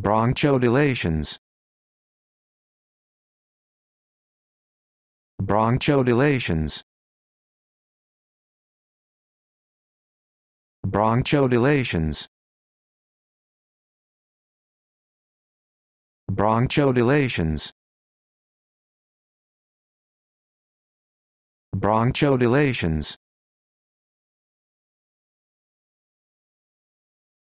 Bronchodilations Bronchodilations Bronchodilations Bronchodilations Bronchodilations